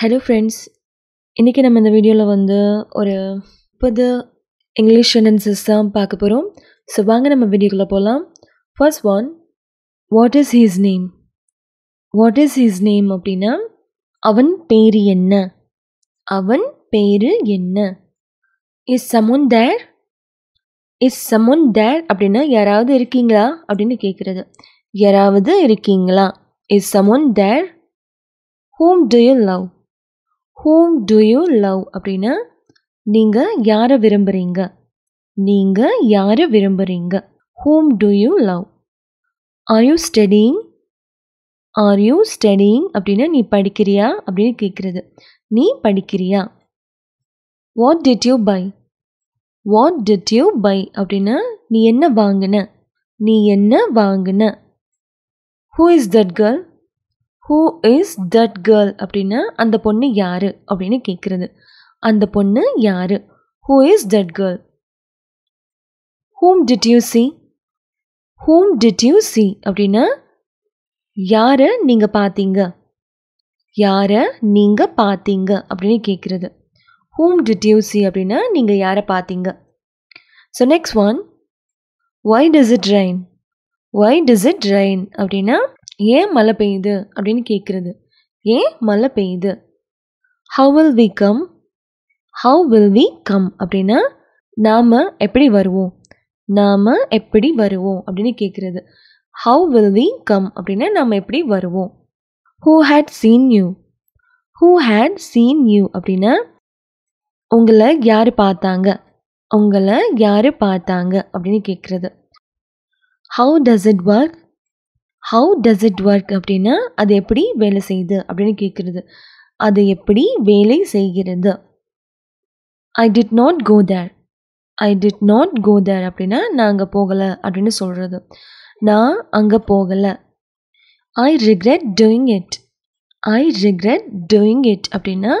hello friends இன்றைக்கி நம்ம இந்த வீடியோவில் வந்து ஒரு முப்பது இங்கிலீஷ் சென்டென்சஸ் தான் பார்க்க போகிறோம் ஸோ வாங்க நம்ம வீடியோக்குள்ளே போகலாம் first one what is his name what is his name அப்படின்னா அவன் பேர் என்ன அவன் பேர் என்ன is someone there is someone தேர் அப்படின்னா யாராவது இருக்கீங்களா அப்படின்னு கேட்குறது யாராவது இருக்கீங்களா is someone there whom to you love whom to you love அப்படின்னா நீங்கள் யாரை விரும்புகிறீங்க நீங்கள் யாரை விரும்புகிறீங்க ஹூம் டு யூ லவ் are you studying are you studying அப்படின்னா நீ படிக்கிறியா அப்படின்னு கேட்குறது நீ படிக்கிறியா what did you buy what did you buy அப்படின்னா நீ என்ன வாங்கின நீ என்ன வாங்கின who is that girl who is that girl அப்படின்னா அந்த பொண்ணு யார் அப்படின்னு கேட்குறது அந்த பொண்ணு யார் who is that girl whom did you see whom did you see அப்படின்னா யாரை நீங்கள் பார்த்தீங்க யாரை நீங்கள் பார்த்தீங்க அப்படின்னு கேட்குறது ஹூம் டிட் யூ சி அப்படின்னா நீங்கள் யாரை பார்த்தீங்க so next one why does it rain why does it rain அப்படின்னா ஏன் மழை பெய்யுது அப்படின்னு கேட்குறது ஏன் மழை பெய்யுது how will we come how will we come அப்படின்னா நாம் எப்படி வருவோம் நாம் எப்படி வருவோம் அப்படின்னு கேட்குறது ஹவு வில் வி கம் அப்படின்னா நாம் எப்படி வருவோம் who had seen you who had seen you அப்படின்னா உங்களை யார் பார்த்தாங்க உங்களை யார் பார்த்தாங்க அப்படின்னு கேட்குறது how does it work how does it work அப்படின்னா அது எப்படி வேலை செய்யுது அப்படின்னு கேட்குறது அது எப்படி வேலை செய்கிறது I did not go there I did not go there அப்படின்னா நான் அங்கே போகலை அப்படின்னு சொல்கிறது நான் அங்கே போகலை I regret doing it I regret doing it அப்படின்னா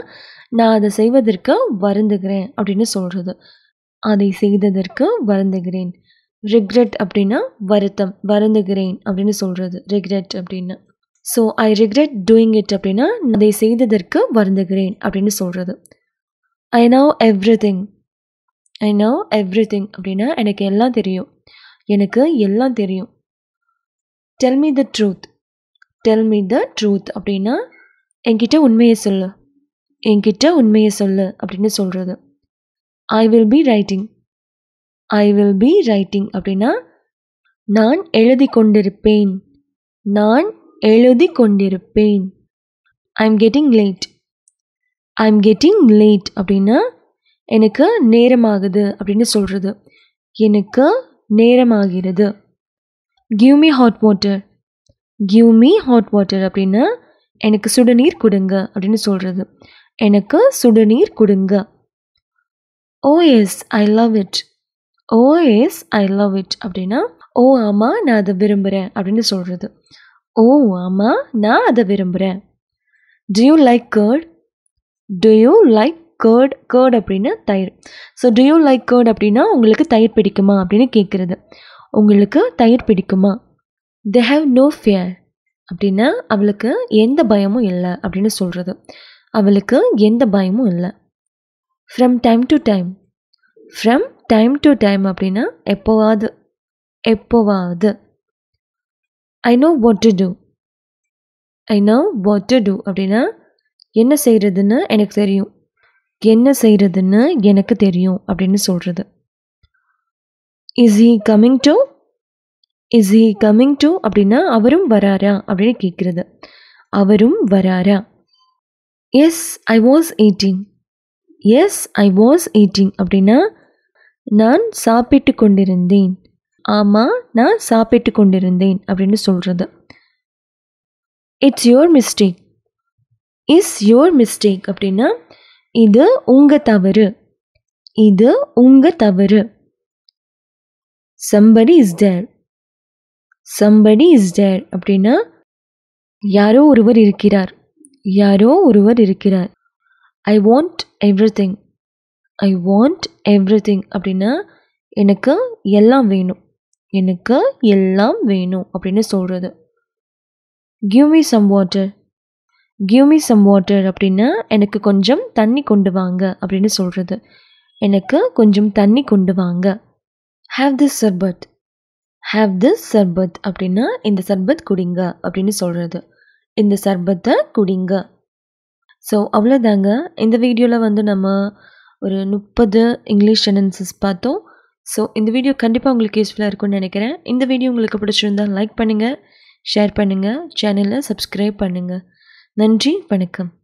நான் அதை செய்வதற்கு வருந்துகிறேன் அப்படின்னு சொல்கிறது அதை செய்ததற்கு வருந்துகிறேன் ரிக்ரெட் அப்படின்னா வருத்தம் வருந்துகிறேன் அப்படின்னு சொல்கிறது ரிக்ரெட் அப்படின்னா so I regret doing it அப்படின்னா அதை செய்ததற்கு வருந்துகிறேன் அப்படின்னு சொல்கிறது I know everything I know everything அப்படின்னா எனக்கு எல்லாம் தெரியும் எனக்கு எல்லாம் தெரியும் tell me the truth tell me the truth அப்படின்னா என்கிட்ட உண்மையை சொல்லு என்கிட்ட உண்மையை சொல்லு அப்படின்னு சொல்கிறது I will be writing I will be writing அப்படின்னா நான் எழுதி கொண்டிருப்பேன் நான் எழுதி கொண்டிருப்பேன் I am getting late I am getting late அப்படின்னா எனக்கு நேரமாகுது அப்படின்னு சொல்கிறது எனக்கு நேரமாகிறது give me hot water give me hot water அப்படின்னா எனக்கு சுடுநீர் கொடுங்க அப்படின்னு சொல்கிறது எனக்கு சுடுநீர் கொடுங்க oh yes I love it oh yes I love it அப்படின்னா ஓ ஆமாம் நான் அதை விரும்புகிறேன் அப்படின்னு சொல்கிறது ஓ ஆமாம் நான் அதை விரும்புகிறேன் do you like curd do you like curd curd அப்படின்னா தயிர் so do you like curd அப்படின்னா உங்களுக்கு தயிர் பிடிக்குமா அப்படின்னு கேட்குறது உங்களுக்கு தயிர் பிடிக்குமா தே ஹாவ் நோ ஃபியர் அப்படின்னா அவளுக்கு எந்த பயமும் இல்லை அப்படின்னு சொல்கிறது அவளுக்கு எந்த பயமும் இல்லை from time to time from time to time அப்படின்னா எப்போவாது எப்போவாது I know what to do I know what to do அப்படின்னா என்ன செய்கிறதுன்னு எனக்கு தெரியும் என்ன செய்கிறதுன்னு எனக்கு தெரியும் அப்படின்னு சொல்கிறது is he coming too is he coming too அப்படின்னா அவரும் வராரா அப்படின்னு கேட்குறது அவரும் வராரா yes I was eating yes I was eating அப்படின்னா நான் சாப்பிட்டு கொண்டிருந்தேன் ஆமாம் நான் சாப்பிட்டு கொண்டிருந்தேன் அப்படின்னு சொல்கிறது it's your mistake is your mistake அப்படின்னா இது உங்கள் தவறு இது உங்கள் தவறு somebody is there somebody is there அப்படின்னா யாரோ ஒருவர் இருக்கிறார் யாரோ ஒருவர் இருக்கிறார் I want everything I want everything அப்படின்னா எனக்கு எல்லாம் வேணும் எனக்கு எல்லாம் வேணும் அப்படின்னு சொல்கிறது give me some water give me some water அப்படின்னா எனக்கு கொஞ்சம் தண்ணி கொண்டு வாங்க அப்படின்னு சொல்கிறது எனக்கு கொஞ்சம் தண்ணி கொண்டு வாங்க have this sharbat have this sharbat அப்படின்னா இந்த சர்பத் குடிங்க அப்படின்னு சொல்கிறது இந்த சர்பத்தை குடிங்க ஸோ அவ்வளோதாங்க இந்த வீடியோவில் வந்து நம்ம ஒரு முப்பது இங்கிலீஷ் சென்டென்சஸ் பார்த்தோம் ஸோ இந்த வீடியோ கண்டிப்பாக உங்களுக்கு யூஸ்ஃபுல்லாக இருக்கும்னு நினைக்கிறேன் இந்த வீடியோ உங்களுக்கு பிடிச்சிருந்தால் லைக் பண்ணுங்கள் ஷேர் பண்ணுங்கள் சேனலில் சப்ஸ்கிரைப் பண்ணுங்கள் நன்றி வணக்கம்